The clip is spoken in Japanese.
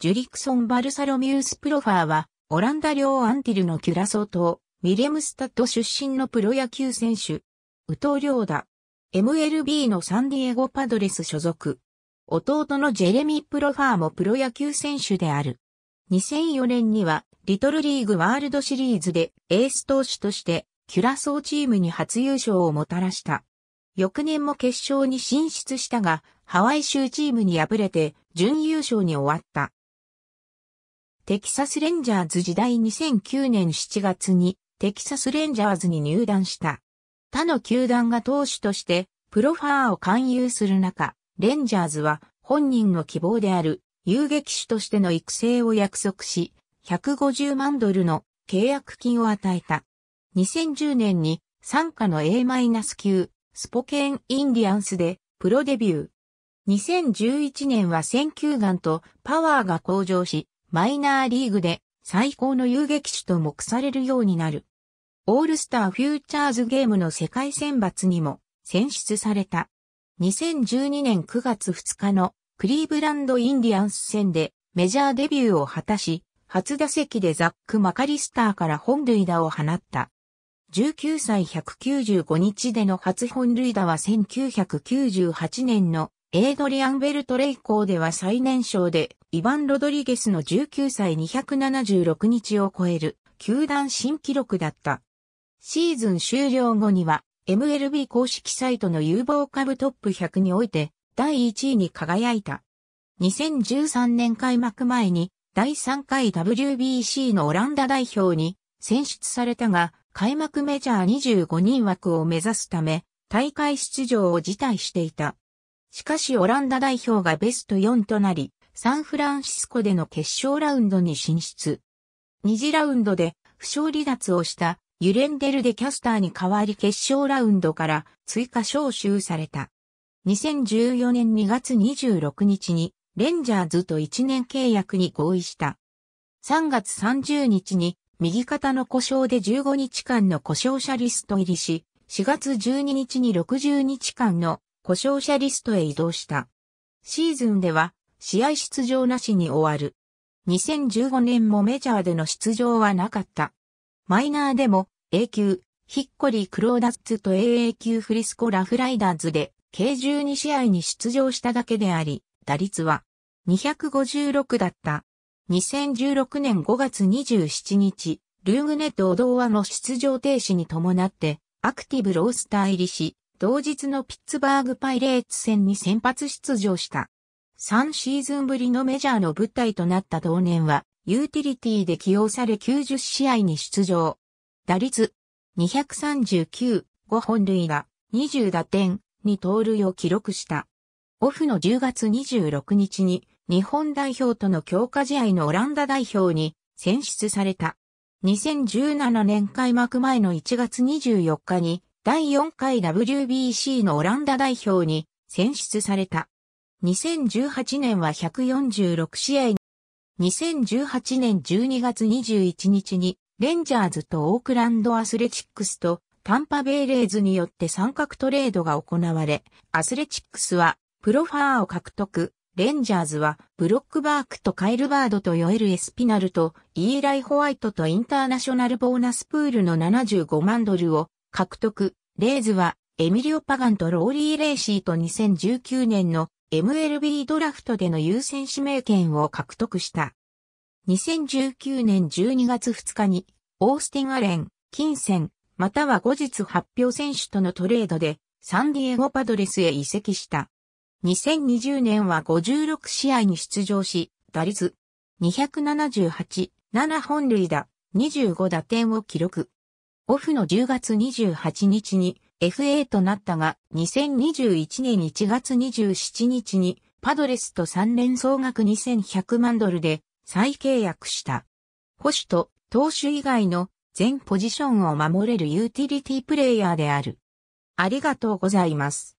ジュリクソン・バルサロミウス・プロファーは、オランダ領アンティルのキュラソー島、ミレムスタッド出身のプロ野球選手。ウトリョーダ。MLB のサンディエゴ・パドレス所属。弟のジェレミー・プロファーもプロ野球選手である。2004年には、リトルリーグワールドシリーズでエース投手として、キュラソーチームに初優勝をもたらした。翌年も決勝に進出したが、ハワイ州チームに敗れて準優勝に終わった。テキサスレンジャーズ時代2009年7月にテキサスレンジャーズに入団した。他の球団が投手としてプロファーを勧誘する中、レンジャーズは本人の希望である遊撃手としての育成を約束し、150万ドルの契約金を与えた。2010年に参加の A- 級スポケンインディアンスでプロデビュー。2011年は選球眼とパワーが向上し、マイナーリーグで最高の遊撃手と目されるようになる。オールスターフューチャーズゲームの世界選抜にも選出された。2012年9月2日のクリーブランドインディアンス戦でメジャーデビューを果たし、初打席でザック・マカリスターから本塁打を放った。19歳195日での初本塁打は1998年のエイドリアン・ベルトレイーでは最年少でイバン・ロドリゲスの19歳276日を超える球団新記録だった。シーズン終了後には MLB 公式サイトの有望株トップ100において第1位に輝いた。2013年開幕前に第3回 WBC のオランダ代表に選出されたが、開幕メジャー25人枠を目指すため、大会出場を辞退していた。しかしオランダ代表がベスト4となり、サンフランシスコでの決勝ラウンドに進出。2次ラウンドで負傷離脱をしたユレンデルでキャスターに代わり決勝ラウンドから追加招集された。2014年2月26日にレンジャーズと1年契約に合意した。3月30日に右肩の故障で15日間の故障者リスト入りし、4月12日に60日間の故障者リストへ移動した。シーズンでは試合出場なしに終わる。2015年もメジャーでの出場はなかった。マイナーでも A 級、ヒッコリー・クローダッツと AA 級フリスコ・ラフライダーズで、計12試合に出場しただけであり、打率は256だった。2016年5月27日、ルーグネット・オドーアの出場停止に伴って、アクティブロースター入りし、同日のピッツバーグパイレーツ戦に先発出場した。3シーズンぶりのメジャーの舞台となった同年は、ユーティリティで起用され90試合に出場。打率239、5本塁打、20打点、に盗塁を記録した。オフの10月26日に日本代表との強化試合のオランダ代表に選出された。2017年開幕前の1月24日に第4回 WBC のオランダ代表に選出された。2018年は146試合。2018年12月21日に、レンジャーズとオークランドアスレチックスとタンパベイレーズによって三角トレードが行われ、アスレチックスはプロファーを獲得、レンジャーズはブロックバークとカイルバードとヨエル・エスピナルとイーライ・ホワイトとインターナショナルボーナスプールの75万ドルを獲得、レーズはエミリオ・パガンとローリー・レーシーと2019年の MLB ドラフトでの優先指名権を獲得した。2019年12月2日に、オースティン・アレン、金銭、または後日発表選手とのトレードで、サンディエゴパドレスへ移籍した。2020年は56試合に出場し、打率278、7本塁打、25打点を記録。オフの10月28日に FA となったが、2021年1月27日にパドレスと3連総額2100万ドルで再契約した。保守と投手以外の全ポジションを守れるユーティリティプレイヤーである。ありがとうございます。